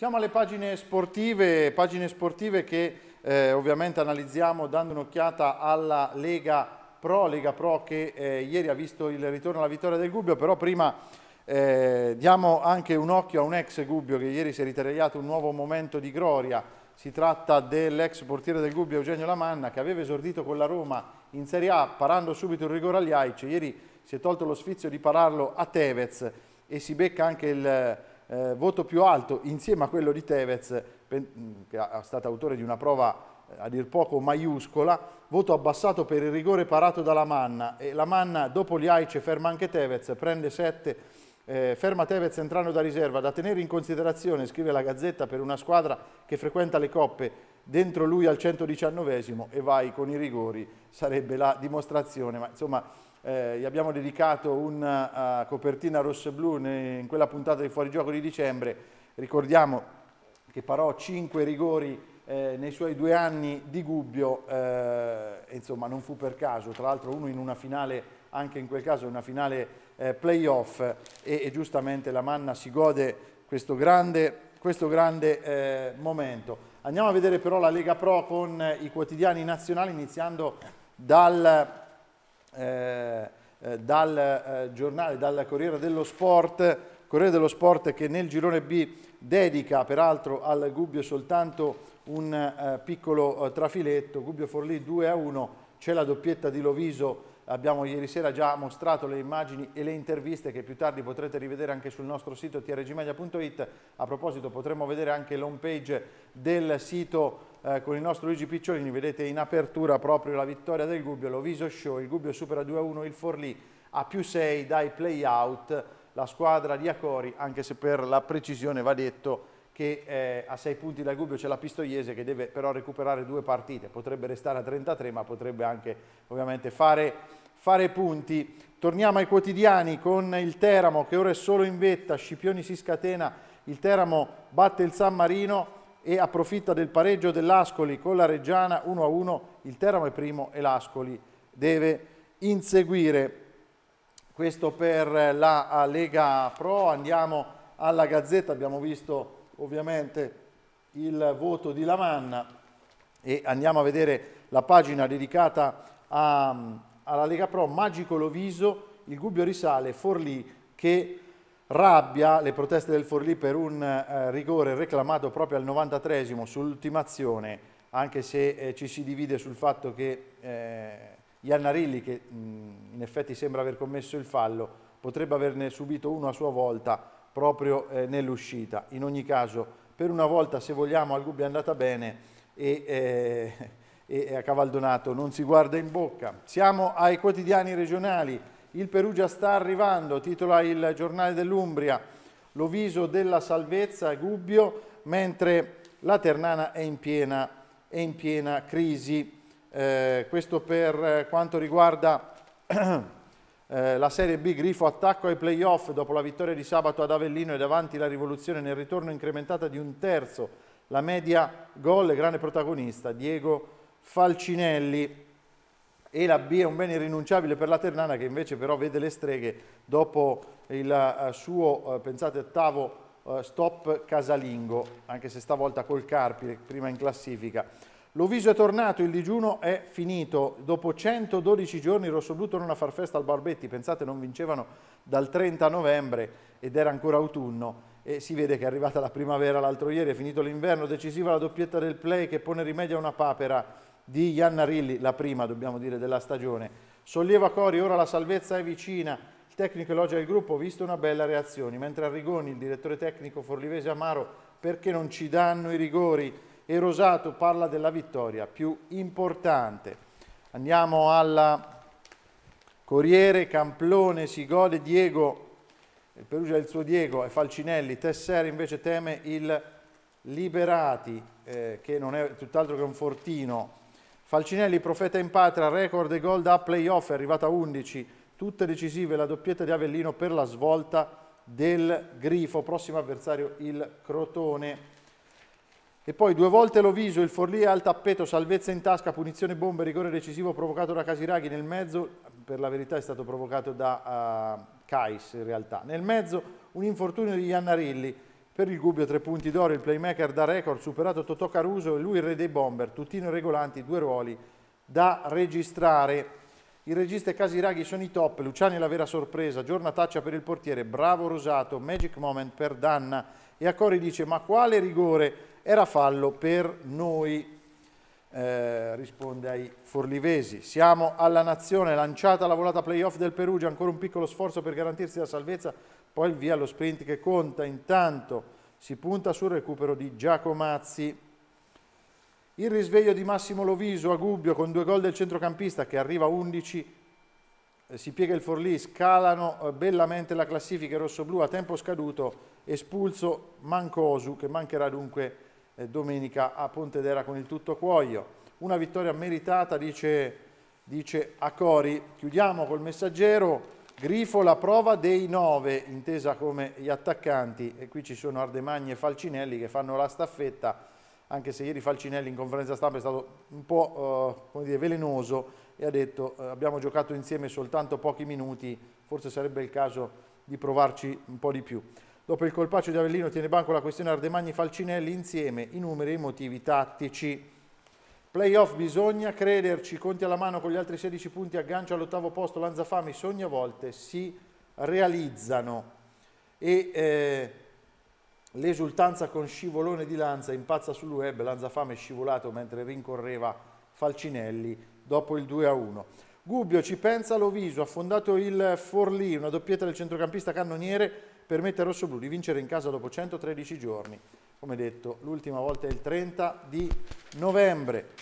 Siamo alle pagine sportive, pagine sportive che eh, ovviamente analizziamo dando un'occhiata alla Lega Pro, Lega Pro che eh, ieri ha visto il ritorno alla vittoria del Gubbio, però prima eh, diamo anche un occhio a un ex Gubbio che ieri si è ritagliato un nuovo momento di gloria. Si tratta dell'ex portiere del Gubbio Eugenio Lamanna che aveva esordito con la Roma in Serie A parando subito il rigore agli Aici. Ieri si è tolto lo sfizio di pararlo a Tevez e si becca anche il eh, voto più alto insieme a quello di Tevez, che è stato autore di una prova eh, a dir poco maiuscola, voto abbassato per il rigore parato dalla Manna e la Manna dopo gli Aice ferma anche Tevez, prende 7, eh, ferma Tevez entrando da riserva, da tenere in considerazione, scrive la Gazzetta, per una squadra che frequenta le coppe, dentro lui al 119 e vai con i rigori, sarebbe la dimostrazione, ma insomma eh, gli abbiamo dedicato una eh, uh, copertina rosso-blu e in quella puntata di fuorigioco di dicembre, ricordiamo che parò 5 rigori eh, nei suoi due anni di Gubbio, eh, insomma non fu per caso, tra l'altro uno in una finale, anche in quel caso una finale eh, playoff e, e, giustamente la Manna si gode questo grande, questo grande eh, momento. Andiamo a vedere però la Lega Pro con i quotidiani nazionali iniziando dal eh, eh, dal eh, giornale, dal Corriere dello Sport, Corriere dello Sport che nel girone B dedica peraltro al Gubbio soltanto un eh, piccolo trafiletto, Gubbio Forlì 2 a 1, c'è la doppietta di Loviso abbiamo ieri sera già mostrato le immagini e le interviste che più tardi potrete rivedere anche sul nostro sito trgmedia.it. A proposito potremo vedere anche l'home page del sito eh, con il nostro Luigi Picciolini, vedete in apertura proprio la vittoria del Gubbio, l'Oviso Show, il Gubbio supera 2-1 il Forlì a più 6 dai play-out, la squadra di Acori, anche se per la precisione va detto che eh, a 6 punti dal Gubbio c'è la Pistoiese che deve però recuperare due partite, potrebbe restare a 33 ma potrebbe anche ovviamente fare fare punti. Torniamo ai quotidiani con il Teramo che ora è solo in vetta, Scipioni si scatena, il Teramo batte il San Marino e approfitta del pareggio dell'Ascoli con la Reggiana 1-1, il Teramo è primo e l'Ascoli deve inseguire. Questo per la Lega Pro, andiamo alla Gazzetta, abbiamo visto ovviamente il voto di Lamanna e andiamo a vedere la pagina dedicata a alla Lega Pro Magico Loviso, il Gubbio risale, Forlì che rabbia le proteste del Forlì per un eh, rigore reclamato proprio al 93 sull'ultimazione, anche se eh, ci si divide sul fatto che eh, Iannarilli, che mh, in effetti sembra aver commesso il fallo, potrebbe averne subito uno a sua volta proprio eh, nell'uscita. In ogni caso, per una volta, se vogliamo, al Gubbio è andata bene e eh, e a Cavaldonato non si guarda in bocca. Siamo ai quotidiani regionali, il Perugia sta arrivando, titola il giornale dell'Umbria, l'oviso della salvezza Gubbio, mentre la Ternana è in piena, è in piena crisi. Eh, questo per eh, quanto riguarda eh, la Serie B, Grifo attacco ai playoff dopo la vittoria di sabato ad Avellino e davanti la rivoluzione nel ritorno incrementata di un terzo. La media gol, grande protagonista, Diego Falcinelli e la B è un bene irrinunciabile per la Ternana che invece però vede le streghe dopo il eh, suo, eh, pensate, ottavo eh, stop casalingo, anche se stavolta col Carpi, prima in classifica. L'Oviso è tornato, il digiuno è finito. Dopo 112 giorni il Rossoblu torna a far festa al Barbetti. Pensate, non vincevano dal 30 novembre ed era ancora autunno. E si vede che è arrivata la primavera l'altro ieri, è finito l'inverno, decisiva la doppietta del play che pone rimedio a una papera di Iannarilli, la prima dobbiamo dire della stagione. Solleva Cori, ora la salvezza è vicina, il tecnico elogia il gruppo, visto una bella reazione, mentre Arrigoni, il direttore tecnico forlivese Amaro, perché non ci danno i rigori? E Rosato parla della vittoria più importante. Andiamo alla Corriere, Camplone, si gode Diego, il Perugia è il suo Diego e Falcinelli, Tessere invece teme il Liberati, eh, che non è tutt'altro che un fortino, Falcinelli, profeta in patria, record e gol da playoff, è arrivata a 11, tutte decisive, la doppietta di Avellino per la svolta del Grifo, prossimo avversario il Crotone. E poi due volte Loviso, il Forlì al tappeto, salvezza in tasca, punizione bomba, rigore decisivo provocato da Casiraghi nel mezzo, per la verità è stato provocato da uh, Cais in realtà. Nel mezzo un infortunio di Iannarilli, per il Gubbio tre punti d'oro, il playmaker da record, superato Totò Caruso e lui il re dei bomber, tuttino Regolanti, due ruoli da registrare. Il regista e Casiraghi sono i top, Luciani la vera sorpresa, giornataccia per il portiere, bravo Rosato, magic moment per Danna e a Cori dice ma quale rigore, era fallo per noi. Eh, risponde ai forlivesi. Siamo alla nazione, lanciata la volata playoff del Perugia, ancora un piccolo sforzo per garantirsi la salvezza, poi via lo sprint che conta, intanto si punta sul recupero di Giacomazzi. Il risveglio di Massimo Loviso a Gubbio con due gol del centrocampista che arriva a 11, eh, si piega il Forlì, scalano eh, bellamente la classifica rossoblù a tempo scaduto, espulso Mancosu che mancherà dunque eh, domenica a Pontedera con il tutto cuoio. Una vittoria meritata, dice, dice Acori. Chiudiamo col messaggero. Grifo la prova dei nove, intesa come gli attaccanti, e qui ci sono Ardemagni e Falcinelli che fanno la staffetta, anche se ieri Falcinelli in conferenza stampa è stato un po' eh, dire, velenoso e ha detto eh, abbiamo giocato insieme soltanto pochi minuti, forse sarebbe il caso di provarci un po' di più. Dopo il colpaccio di Avellino tiene banco la questione Ardemagni-Falcinelli, insieme i numeri e i motivi tattici. Playoff bisogna crederci, conti alla mano con gli altri 16 punti, aggancio all'ottavo posto Lanzafami, sogni a volte si realizzano. E eh, l'esultanza con scivolone di Lanza impazza sul web, Lanzafame è scivolato mentre rincorreva Falcinelli dopo il 2 a 1. Gubbio ci pensa Loviso, ha fondato il Forlì, una doppietta del centrocampista cannoniere permette ai rossoblù di vincere in casa dopo 113 giorni. Come detto, l'ultima volta è il 30 di novembre.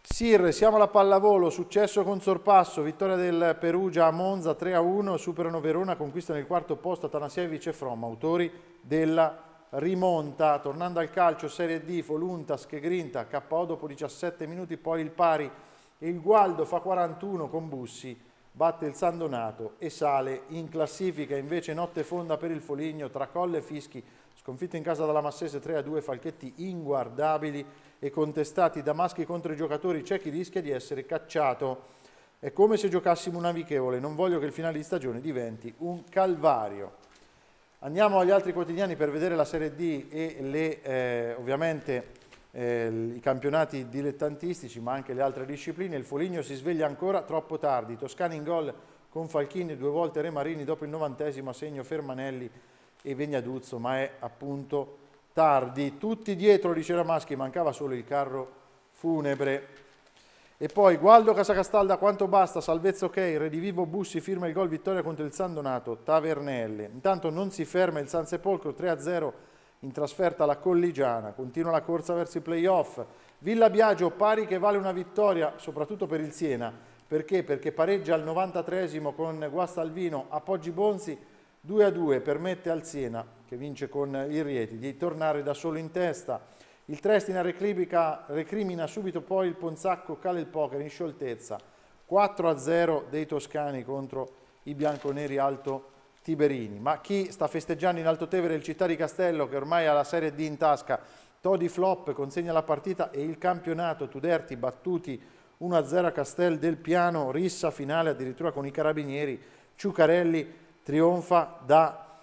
Sir, siamo alla pallavolo, successo con sorpasso, vittoria del Perugia a Monza 3-1, superano Verona, conquistano il quarto posto Tanasievic e From, autori della rimonta. Tornando al calcio, Serie D, Foluntas che grinta, KO dopo 17 minuti, poi il pari il Gualdo fa 41 con Bussi, batte il San Donato e sale in classifica. Invece notte fonda per il Foligno, tra Colle e Fischi, sconfitto in casa dalla Massese 3-2, a falchetti inguardabili e contestati da maschi contro i giocatori, c'è chi rischia di essere cacciato. È come se giocassimo un amichevole, non voglio che il finale di stagione diventi un calvario. Andiamo agli altri quotidiani per vedere la Serie D e le, eh, ovviamente eh, i campionati dilettantistici ma anche le altre discipline, il Foligno si sveglia ancora troppo tardi, Toscani in gol con Falchini due volte Re Marini dopo il novantesimo a segno Fermanelli e Vegnaduzzo ma è appunto tardi, tutti dietro dice Ramaschi, mancava solo il carro funebre. E poi Gualdo Casacastalda, quanto basta, salvezza ok, Redivivo Bussi firma il gol vittoria contro il San Donato, Tavernelle. Intanto non si ferma il San Sepolcro 3-0 in trasferta alla Colligiana, continua la corsa verso i playoff, Villa Biagio pari che vale una vittoria soprattutto per il Siena, perché? Perché pareggia al 93 con Guastalvino a Poggi Bonzi 2 a 2 permette al Siena, che vince con il Rieti, di tornare da solo in testa. Il Trestina recrimina subito poi il Ponzacco, cale il poker in scioltezza. 4 a 0 dei toscani contro i bianconeri alto Tiberini, ma chi sta festeggiando in Altotevere il Città di Castello che ormai ha la Serie D in tasca, Todi Flop consegna la partita e il campionato, Tuderti battuti 1-0 a Castel del Piano, rissa finale addirittura con i carabinieri, Ciucarelli trionfa da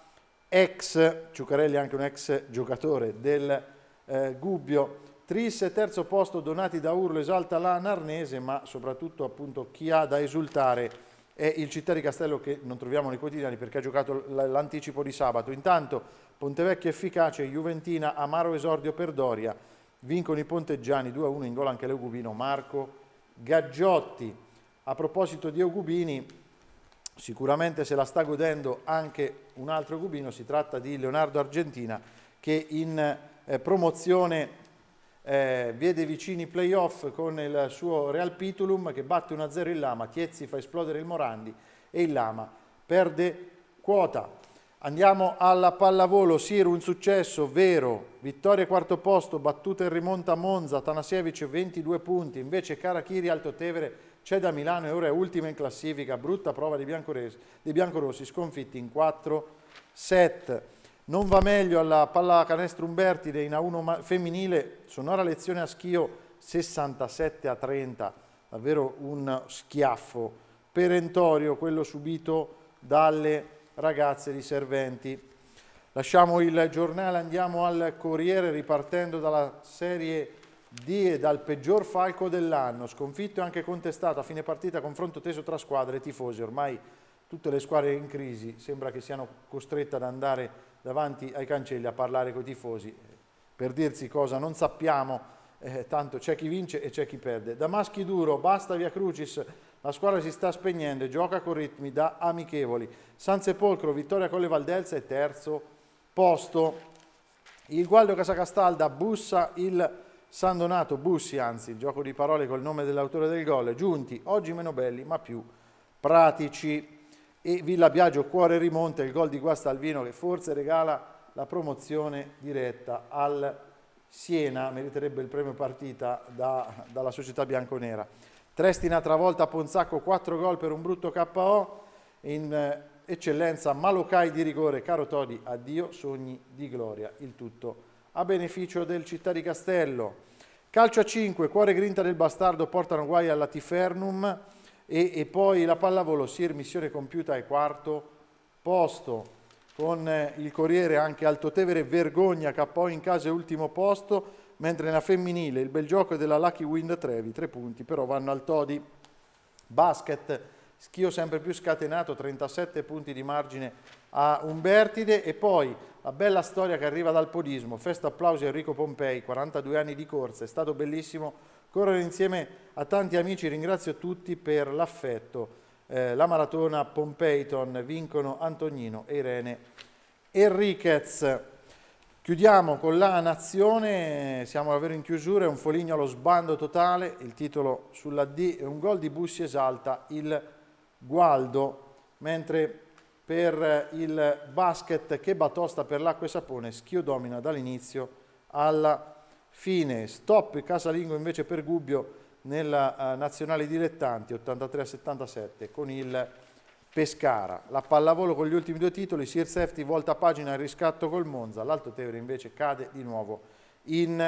ex, Ciucarelli è anche un ex giocatore del eh, Gubbio, Tris terzo posto donati da Urlo esalta la Narnese, ma soprattutto appunto chi ha da esultare è il Città di Castello che non troviamo nei quotidiani perché ha giocato l'anticipo di sabato. Intanto Pontevecchio efficace, Juventina, amaro esordio per Doria, vincono i ponteggiani 2-1 in gol anche l'Eugubino Marco Gaggiotti. A proposito di Eugubini, sicuramente se la sta godendo anche un altro Eugubino, si tratta di Leonardo Argentina che in eh, promozione eh, vede vicini playoff con il suo Real Pitulum che batte 1-0 il Lama, Chiezzi fa esplodere il Morandi e il Lama perde quota. Andiamo alla pallavolo, Siro un successo vero, vittoria quarto posto, battuta in rimonta Monza, Tanasevic 22 punti, invece Alto Tevere c'è da Milano e ora è ultima in classifica, brutta prova di, biancorossi, di biancorossi sconfitti in 4 set. Non va meglio alla pallacanestro Umbertide in A1 femminile, sonora lezione a schio 67 a 30, davvero un schiaffo perentorio quello subito dalle ragazze di Serventi. Lasciamo il giornale, andiamo al Corriere ripartendo dalla Serie D e dal peggior falco dell'anno, sconfitto e anche contestato a fine partita, confronto teso tra squadre e tifosi, ormai tutte le squadre in crisi, sembra che siano costrette ad andare davanti ai cancelli a parlare con i tifosi eh, per dirsi cosa non sappiamo, eh, tanto c'è chi vince e c'è chi perde. Damaschi duro, basta via Crucis, la squadra si sta spegnendo, gioca con ritmi da amichevoli. San Sepolcro, vittoria con le Valdelze e terzo posto. Il Gualdo Casacastalda bussa il San Donato, bussi anzi, il gioco di parole col nome dell'autore del gol, giunti, oggi meno belli ma più pratici e Villa Biagio Cuore Rimonte, il gol di Guastalvino che forse regala la promozione diretta al Siena, meriterebbe il premio partita da, dalla società bianconera. Trestina travolta Ponzacco, 4 gol per un brutto KO, in eh, eccellenza Malocai di rigore, caro Todi, addio, sogni di gloria, il tutto a beneficio del Città di Castello. Calcio a 5, cuore grinta del bastardo, portano guai alla Tifernum, e, e poi la pallavolo Sir missione compiuta è quarto posto con eh, il Corriere anche Altotevere Vergogna KO in casa è ultimo posto mentre nella femminile il bel gioco della Lucky Wind Trevi tre punti però vanno al Todi Basket Schio sempre più scatenato 37 punti di margine a Umbertide e poi la bella storia che arriva dal podismo festa applausi a Enrico Pompei 42 anni di corsa è stato bellissimo correre insieme a tanti amici, ringrazio tutti per l'affetto. Eh, la maratona Pompeiton vincono Antonino e Irene Enriquez. Chiudiamo con la Nazione, siamo davvero in chiusura, è un foligno allo sbando totale, il titolo sulla D e un gol di Bussi esalta il Gualdo, mentre per il basket che batosta per l'acqua e sapone, Schio domina dall'inizio alla fine, stop casalingo invece per Gubbio nella eh, nazionale dilettanti 83 77 con il Pescara. La pallavolo con gli ultimi due titoli, Sirsefti volta pagina al riscatto col Monza, l'Alto Tevere invece cade di nuovo in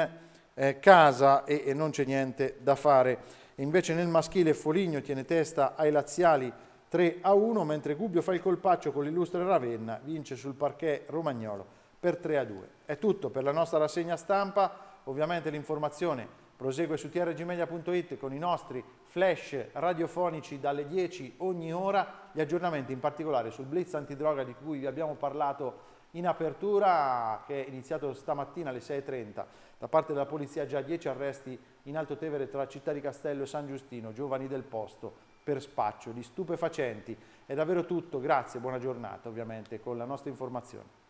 eh, casa e, e non c'è niente da fare. Invece nel maschile Foligno tiene testa ai laziali 3 a 1, mentre Gubbio fa il colpaccio con l'illustre Ravenna, vince sul parquet romagnolo per 3 a 2. È tutto per la nostra rassegna stampa. Ovviamente l'informazione prosegue su trgmedia.it con i nostri flash radiofonici dalle 10 ogni ora, gli aggiornamenti in particolare sul blitz antidroga di cui vi abbiamo parlato in apertura che è iniziato stamattina alle 6.30 da parte della polizia già 10 arresti in Alto Tevere tra Città di Castello e San Giustino, giovani del posto per spaccio di stupefacenti. È davvero tutto, grazie, buona giornata ovviamente con la nostra informazione.